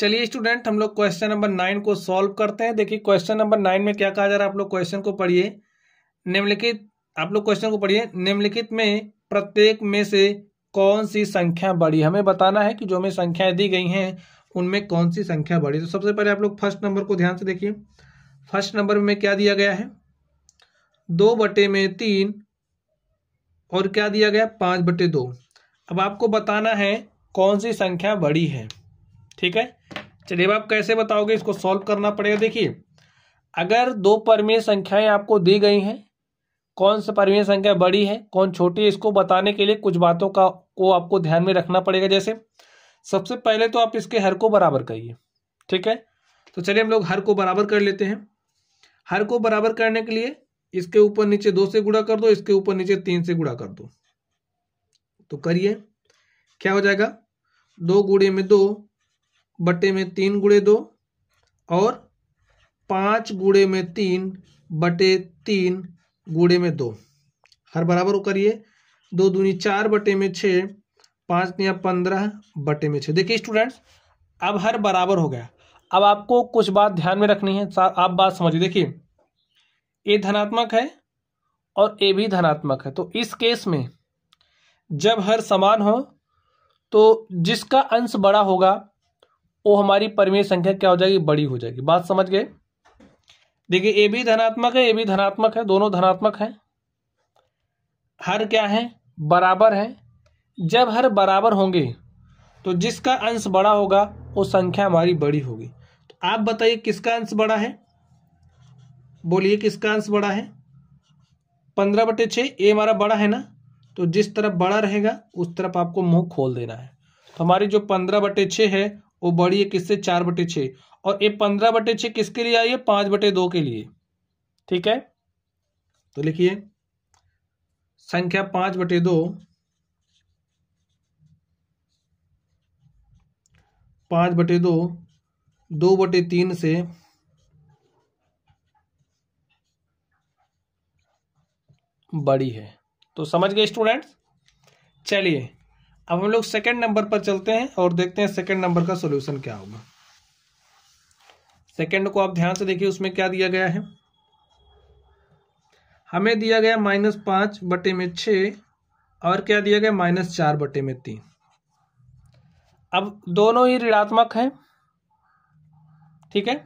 चलिए स्टूडेंट हम लोग क्वेश्चन नंबर नाइन को सॉल्व करते हैं देखिए क्वेश्चन नंबर नाइन में क्या कहा जा रहा है आप लोग क्वेश्चन को पढ़िए निम्नलिखित आप लोग क्वेश्चन को पढ़िए निम्नलिखित में प्रत्येक में से कौन सी संख्या बड़ी हमें बताना है कि जो हमें संख्याएं दी गई हैं उनमें कौन सी संख्या बड़ी तो सबसे पहले आप लोग फर्स्ट नंबर को ध्यान से देखिए फर्स्ट नंबर में क्या दिया गया है दो बटे में तीन और क्या दिया गया पांच बटे दो अब आपको बताना है कौन सी संख्या बड़ी है ठीक है चलिए अब आप कैसे बताओगे इसको सॉल्व करना पड़ेगा देखिए अगर दो परमेय संख्याएं आपको दी गई हैं कौन सा परमेय संख्या बड़ी है कौन छोटी है इसको बताने के लिए कुछ बातों का को आपको ध्यान में रखना पड़ेगा जैसे सबसे पहले तो आप इसके हर को बराबर करिए ठीक है तो चलिए हम लोग हर को बराबर कर लेते हैं हर को बराबर करने के लिए इसके ऊपर नीचे दो से गुड़ा कर दो इसके ऊपर नीचे तीन से गुड़ा कर दो तो करिए क्या हो जाएगा दो गुड़े में दो बटे में तीन गुड़े दो और पाँच गुड़े में तीन बटे तीन गुड़े में दो हर बराबर वो करिए दो दूनी चार बटे में छः पाँच दिया पंद्रह बटे में छः देखिए स्टूडेंट्स अब हर बराबर हो गया अब आपको कुछ बात ध्यान में रखनी है आप बात समझिए देखिए ए धनात्मक है और ए भी धनात्मक है तो इस केस में जब हर समान हो तो जिसका अंश बड़ा होगा वो हमारी परिमेय संख्या क्या हो जाएगी बड़ी हो जाएगी बात समझ गए देखिए ए भी धनात्मक है ए भी धनात्मक है दोनों धनात्मक है हर क्या है बराबर है जब हर बराबर होंगे तो जिसका अंश बड़ा होगा वो संख्या हमारी बड़ी होगी तो आप बताइए किसका अंश बड़ा है बोलिए किसका अंश बड़ा है पंद्रह बटे छ ए हमारा बड़ा है ना तो जिस तरफ बड़ा रहेगा उस तरफ आपको मुंह खोल देना है तो हमारी जो पंद्रह बटे छ है वो बड़ी है किससे चार बटे छ और ये पंद्रह बटे छे किसके लिए आई है पांच बटे दो के लिए ठीक है तो लिखिए संख्या पांच बटे दो पांच बटे दो दो बटे तीन से बड़ी है तो समझ गए स्टूडेंट्स चलिए अब हम लोग सेकेंड नंबर पर चलते हैं और देखते हैं सेकेंड नंबर का सोल्यूशन क्या होगा सेकेंड को आप ध्यान से देखिए उसमें क्या दिया गया है हमें दिया गया माइनस पांच बटे में छ और क्या दिया गया माइनस चार बटे में तीन अब दोनों ही ऋणात्मक हैं ठीक है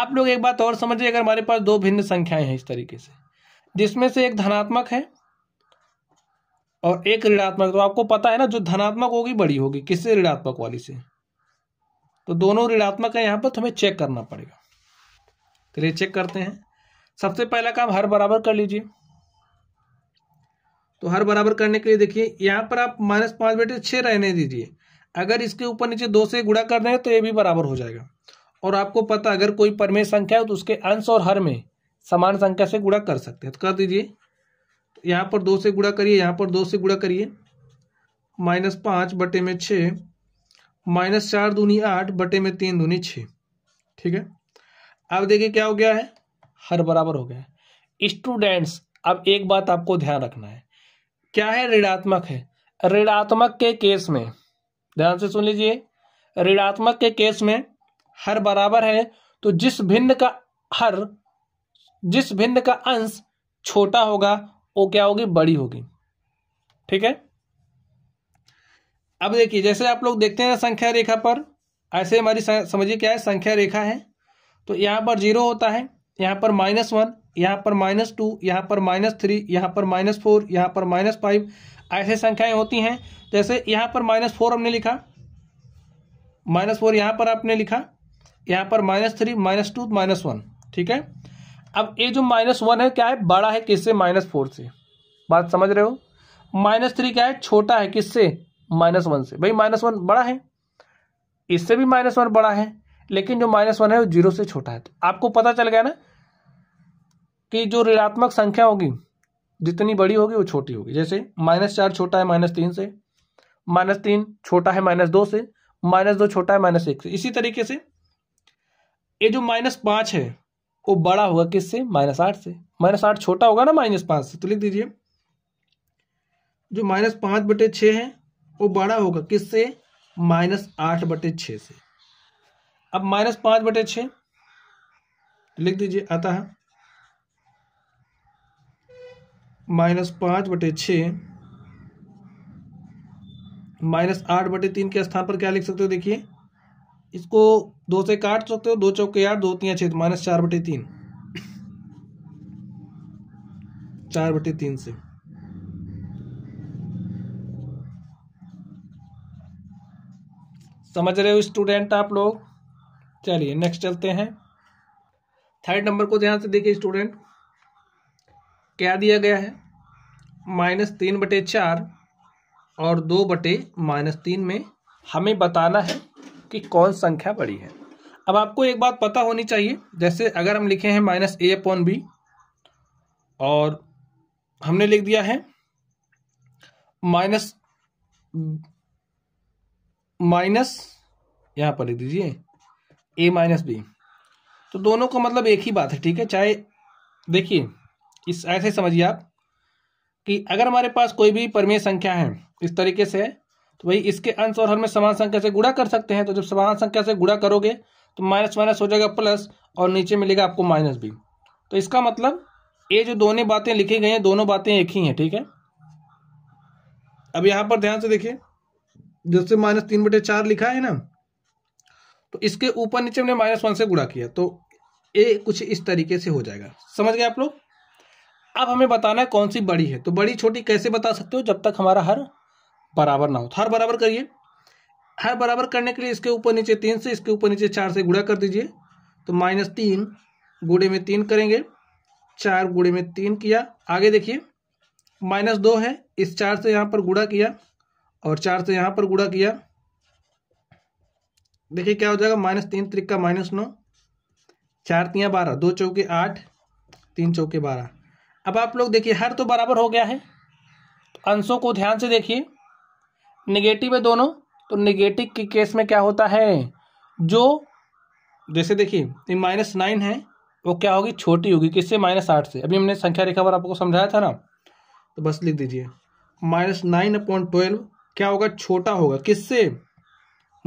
आप लोग एक बात और समझिए अगर हमारे पास दो भिन्न संख्याएं हैं इस तरीके से जिसमें से एक धनात्मक है और एक ऋणात्मक तो आपको पता है ना जो धनात्मक होगी बड़ी होगी किससे ऋणात्मक वाली से तो दोनों ऋणात्मक है यहाँ पर तो हमें चेक करना पड़ेगा चलिए चेक करते हैं सबसे पहला काम हर बराबर कर लीजिए तो हर बराबर करने के लिए देखिए यहाँ पर आप माइनस पाँच बेटे छः रहने दीजिए अगर इसके ऊपर नीचे दो से गुड़ा कर देंगे तो ये भी बराबर हो जाएगा और आपको पता अगर कोई परमेय संख्या है तो उसके अंश और हर में समान संख्या से गुड़ा कर सकते हैं तो कर दीजिए यहाँ पर दो से गुड़ा करिए यहाँ पर दो से गुड़ा करिए माइनस पाँच बटे में छः माइनस चार दूनी आठ बटे में तीन दूनी छः ठीक है अब देखिए क्या हो गया है हर बराबर हो गया है स्टूडेंट्स अब एक बात आपको ध्यान रखना है क्या है ऋणात्मक है ऋणात्मक के केस में ध्यान से सुन लीजिए ऋणात्मक के केस में हर बराबर है तो जिस भिन्न का हर जिस भिन्न का अंश छोटा होगा वो क्या होगी बड़ी होगी ठीक है अब देखिए जैसे आप लोग देखते हैं संख्या रेखा पर ऐसे हमारी समझिए क्या है संख्या रेखा है तो यहाँ पर जीरो होता है यहाँ पर माइनस वन यहाँ पर माइनस टू यहाँ पर माइनस थ्री यहाँ पर माइनस फोर यहाँ पर माइनस फाइव ऐसे संख्याएं होती हैं जैसे यहाँ पर माइनस फोर हमने लिखा माइनस फोर यहाँ पर आपने लिखा यहाँ पर minus three minus two minus one ठीक है अब ये जो माइनस वन है क्या है बड़ा है किससे माइनस फोर से बात समझ रहे हो माइनस थ्री क्या है छोटा है किससे माइनस वन से भाई माइनस वन बड़ा है इससे भी माइनस वन बड़ा है लेकिन जो माइनस वन है वो जीरो से छोटा है तो आपको पता चल गया ना कि जो ऋणात्मक संख्या होगी जितनी बड़ी होगी वो छोटी होगी जैसे माइनस चार छोटा है माइनस तीन से माइनस तीन छोटा है माइनस दो से माइनस दो छोटा है माइनस एक से इसी तरीके से ये जो माइनस पांच है वो बड़ा होगा किससे माइनस आठ से माइनस आठ छोटा होगा ना माइनस पाँच से तो लिख दीजिए जो माइनस पाँच बटे छः है वो बड़ा होगा किससे माइनस आठ बटे छः से अब माइनस पाँच बटे छः लिख दीजिए आता है माइनस पाँच बटे छः माइनस आठ बटे तीन के स्थान पर क्या लिख सकते हो देखिए इसको दो से काट सकते हो दो चौके आठ दो तीन छेद माइनस चार बटे तीन चार बटे तीन से समझ रहे हो स्टूडेंट आप लोग चलिए नेक्स्ट चलते हैं थर्ड नंबर को ध्यान से देखिए स्टूडेंट क्या दिया गया है माइनस तीन बटे चार और दो बटे माइनस तीन में हमें बताना है कि कौन संख्या बड़ी है अब आपको एक बात पता होनी चाहिए जैसे अगर हम लिखे हैं माइनस ए अपॉन बी और हमने लिख दिया है माइनस माइनस यहां पर लिख दीजिए ए माइनस बी तो दोनों को मतलब एक ही बात है ठीक है चाहे देखिए इस ऐसे समझिए आप कि अगर हमारे पास कोई भी परमेय संख्या है इस तरीके से तो वही इसके अंश और हर में समान संख्या से गुड़ा कर सकते हैं तो जब समान संख्या से गुड़ा करोगे तो माइनस माइनस हो जाएगा प्लस और नीचे मिलेगा आपको माइनस भी तो इसका मतलब ये जो दोनों बातें लिखी गई हैं दोनों बातें एक ही हैं ठीक है अब यहाँ पर ध्यान से देखिए जैसे माइनस तीन बटे चार लिखा है ना तो इसके ऊपर नीचे हमने माइनस वन से गुड़ा किया तो ये कुछ इस तरीके से हो जाएगा समझ गए आप लोग अब हमें बताना है कौन सी बड़ी है तो बड़ी छोटी कैसे बता सकते हो जब तक हमारा हर बराबर ना हो तो हर बराबर करिए हर बराबर करने के लिए इसके ऊपर नीचे तीन से इसके ऊपर नीचे चार से गुड़ा कर दीजिए तो माइनस तीन गुड़े में तीन करेंगे चार गुड़े में तीन किया आगे देखिए माइनस दो है इस चार से यहाँ पर गुड़ा किया और चार से यहाँ पर गुड़ा किया देखिए क्या हो जाएगा माइनस तीन त्रिक्का माइनस नौ चार तियाँ बारह दो चौके आठ तीन चौके बारह अब आप लोग देखिए हर तो बराबर हो गया है अंशों को ध्यान से देखिए निगेटिव है दोनों तो निगेटिव के केस में क्या होता है जो जैसे देखिए माइनस नाइन है वो क्या होगी छोटी होगी किससे माइनस आठ से अभी हमने संख्या रेखा पर आपको समझाया था ना तो बस लिख दीजिए माइनस नाइन अपॉइंट ट्वेल्व क्या होगा छोटा होगा किससे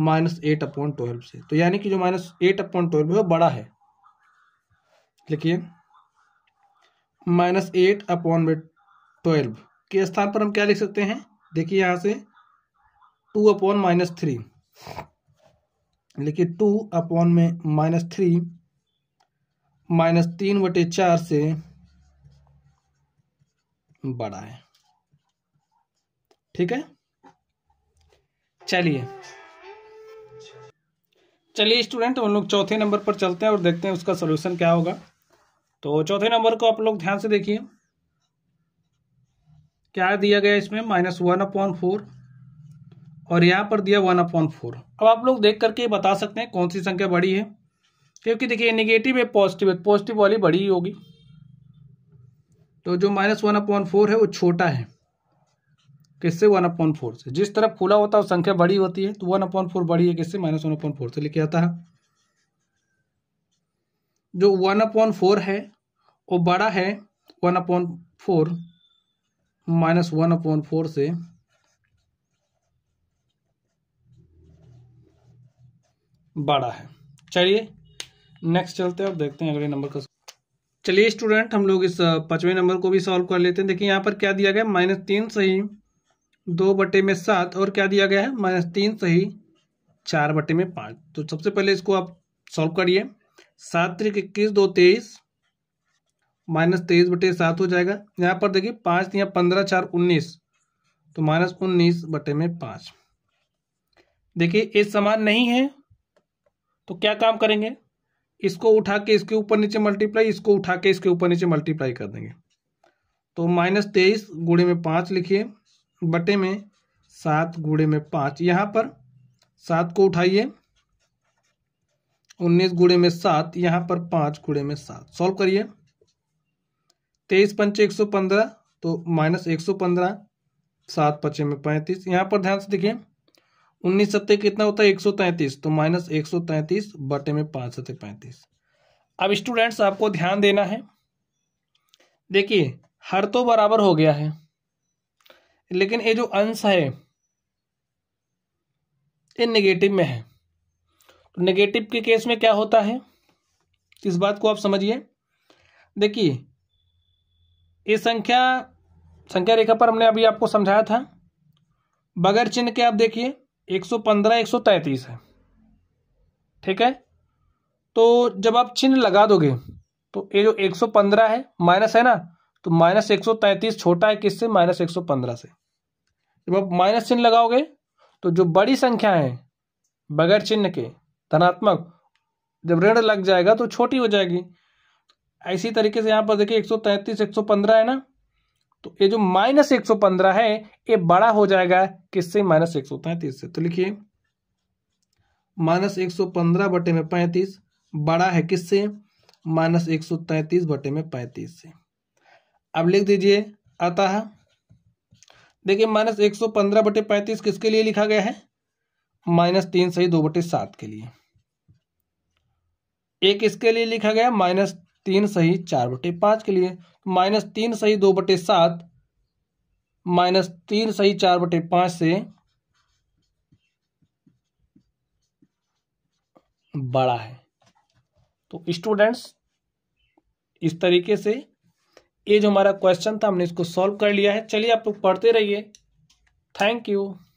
माइनस एट अपॉइंट ट्वेल्व से तो यानी कि जो माइनस एट अपॉइंट ट्वेल्व है वो बड़ा है लिखिए माइनस एट अपॉन ट्वेल्व के स्थान पर हम क्या लिख सकते हैं देखिए यहाँ से टू अपॉन माइनस थ्री लेकिन टू अपॉन में माइनस थ्री माइनस तीन बटे चार से बड़ा है ठीक है चलिए चलिए स्टूडेंट हम लोग चौथे नंबर पर चलते हैं और देखते हैं उसका सोल्यूशन क्या होगा तो चौथे नंबर को आप लोग ध्यान से देखिए क्या दिया गया इसमें माइनस वन अपॉन फोर और यहाँ पर दिया वन अपॉन फोर अब आप लोग देख करके बता सकते हैं कौन सी संख्या बड़ी है क्योंकि देखिए निगेटिव है पॉजिटिव है पॉजिटिव वाली बड़ी ही होगी तो जो माइनस वन अपॉन फोर है वो छोटा है किससे वन अपॉन फोर से जिस तरफ खुला होता है वो संख्या बड़ी होती है तो वन अपॉन फोर बड़ी है किससे माइनस वन अपॉन फोर से लेके आता है जो वन अपॉन फोर है वो बड़ा है one upon four minus one upon four से बड़ा है चलिए नेक्स्ट चलते हैं और देखते हैं अगले नंबर का चलिए स्टूडेंट हम लोग इस पाँचवें नंबर को भी सॉल्व कर लेते हैं देखिए यहाँ पर क्या दिया गया माइनस तीन सही दो बटे में सात और क्या दिया गया है माइनस तीन सही चार बटे में पाँच तो सबसे पहले इसको आप सॉल्व करिए सात त्रिक इक्कीस दो तेईस माइनस तेईस बटे सात हो जाएगा यहाँ पर देखिए पाँच या पंद्रह चार उन्नीस तो माइनस उन्नीस बटे में पाँच देखिए ये समान नहीं है तो क्या काम करेंगे इसको उठा के इसके ऊपर नीचे मल्टीप्लाई इसको उठा के इसके ऊपर नीचे मल्टीप्लाई कर देंगे तो माइनस तेईस गुड़े में पाँच लिखिए बटे में सात गुड़े में पाँच यहाँ पर सात को उठाइए उन्नीस गुड़े में सात यहाँ पर पाँच गुड़े में सात सॉल्व करिए तेईस पंचे एक सौ पंद्रह तो माइनस एक सौ पंद्रह सात पचे में पैंतीस यहाँ पर ध्यान से देखिए उन्नीस सत्ते कितना होता है एक सौ तैंतीस तो माइनस एक सौ तैंतीस बटे में पाँच सत्ते पैंतीस अब स्टूडेंट्स आपको ध्यान देना है देखिए हर तो बराबर हो गया है लेकिन ये जो अंश है ये नेगेटिव में है तो नेगेटिव के केस में क्या होता है इस बात को आप समझिए देखिए ये संख्या संख्या रेखा पर हमने अभी आपको समझाया था बगैर चिन्ह के आप देखिए एक सौ पंद्रह एक सौ तैंतीस है ठीक है तो जब आप चिन्ह लगा दोगे तो ये जो एक सौ पंद्रह है माइनस है ना तो माइनस एक सौ तैंतीस छोटा है किससे माइनस एक सौ पंद्रह से जब आप माइनस चिन्ह लगाओगे तो जो बड़ी संख्या है बगैर चिन्ह के धनात्मक जब ऋण लग जाएगा तो छोटी हो जाएगी ऐसी तरीके से यहाँ पर देखिए एक सौ तैंतीस एक सौ पंद्रह है ना तो ये जो माइनस एक सौ पंद्रह है ये बड़ा हो जाएगा किससे माइनस एक सौ तैतीस से तो लिखिए माइनस एक सौ पंद्रह बटे में पैंतीस बड़ा है किससे माइनस एक सौ तैतीस बटे में पैंतीस से अब लिख दीजिए अतः देखिए माइनस एक सौ पंद्रह बटे पैंतीस किसके लिए लिखा गया है माइनस तीन सही दो बटे सात के लिए एक इसके लिए लिखा गया माइनस तीन सही चार बटे पांच के लिए तो माइनस तीन सही दो बटे सात माइनस तीन सही चार बटे पांच से बड़ा है तो स्टूडेंट्स इस तरीके से ये जो हमारा क्वेश्चन था हमने इसको सॉल्व कर लिया है चलिए आप लोग पढ़ते रहिए थैंक यू